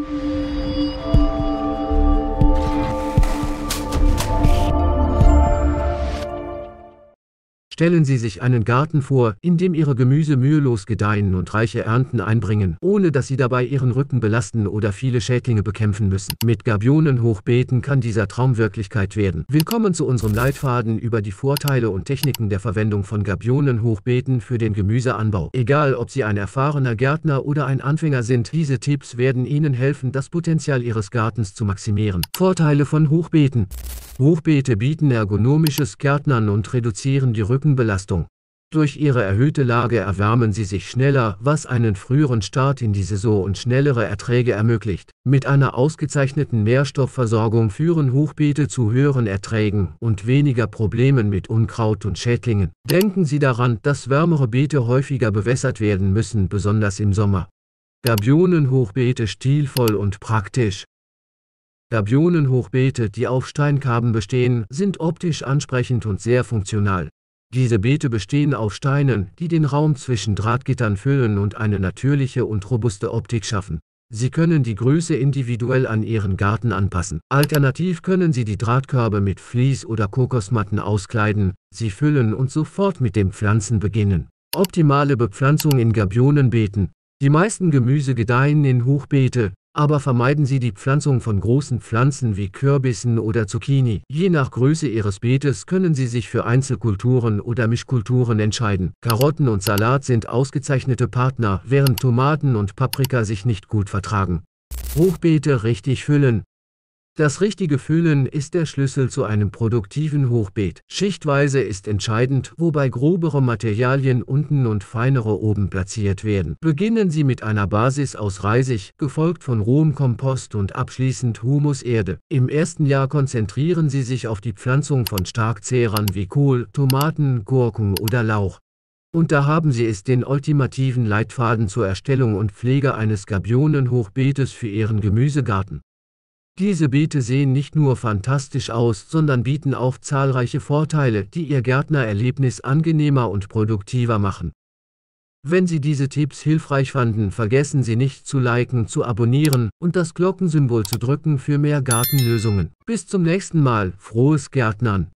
Mm-hmm. Stellen Sie sich einen Garten vor, in dem Ihre Gemüse mühelos gedeihen und reiche Ernten einbringen, ohne dass Sie dabei Ihren Rücken belasten oder viele Schädlinge bekämpfen müssen. Mit Gabionenhochbeeten kann dieser Traum Wirklichkeit werden. Willkommen zu unserem Leitfaden über die Vorteile und Techniken der Verwendung von Gabionenhochbeeten für den Gemüseanbau. Egal, ob Sie ein erfahrener Gärtner oder ein Anfänger sind, diese Tipps werden Ihnen helfen, das Potenzial Ihres Gartens zu maximieren. Vorteile von Hochbeeten Hochbeete bieten ergonomisches Gärtnern und reduzieren die Rücken Trockenbelastung. Durch ihre erhöhte Lage erwärmen sie sich schneller, was einen früheren Start in die Saison und schnellere Erträge ermöglicht. Mit einer ausgezeichneten Nährstoffversorgung führen Hochbeete zu höheren Erträgen und weniger Problemen mit Unkraut und Schädlingen. Denken Sie daran, dass wärmere Beete häufiger bewässert werden müssen, besonders im Sommer. Gabionenhochbeete stilvoll und praktisch. Gabionenhochbeete, die auf Steinkarben bestehen, sind optisch ansprechend und sehr funktional. Diese Beete bestehen auf Steinen, die den Raum zwischen Drahtgittern füllen und eine natürliche und robuste Optik schaffen. Sie können die Größe individuell an Ihren Garten anpassen. Alternativ können Sie die Drahtkörbe mit Vlies oder Kokosmatten auskleiden, sie füllen und sofort mit dem Pflanzen beginnen. Optimale Bepflanzung in Gabionenbeeten. Die meisten Gemüse gedeihen in Hochbeete, aber vermeiden Sie die Pflanzung von großen Pflanzen wie Kürbissen oder Zucchini. Je nach Größe Ihres Beetes können Sie sich für Einzelkulturen oder Mischkulturen entscheiden. Karotten und Salat sind ausgezeichnete Partner, während Tomaten und Paprika sich nicht gut vertragen. Hochbeete richtig füllen, das richtige Füllen ist der Schlüssel zu einem produktiven Hochbeet. Schichtweise ist entscheidend, wobei grobere Materialien unten und feinere oben platziert werden. Beginnen Sie mit einer Basis aus Reisig, gefolgt von rohem Kompost und abschließend Humuserde. Im ersten Jahr konzentrieren Sie sich auf die Pflanzung von Starkzehrern wie Kohl, Tomaten, Gurken oder Lauch. Und da haben Sie es den ultimativen Leitfaden zur Erstellung und Pflege eines Gabionenhochbeetes für Ihren Gemüsegarten. Diese Beete sehen nicht nur fantastisch aus, sondern bieten auch zahlreiche Vorteile, die Ihr Gärtnererlebnis angenehmer und produktiver machen. Wenn Sie diese Tipps hilfreich fanden, vergessen Sie nicht zu liken, zu abonnieren und das Glockensymbol zu drücken für mehr Gartenlösungen. Bis zum nächsten Mal, frohes Gärtnern!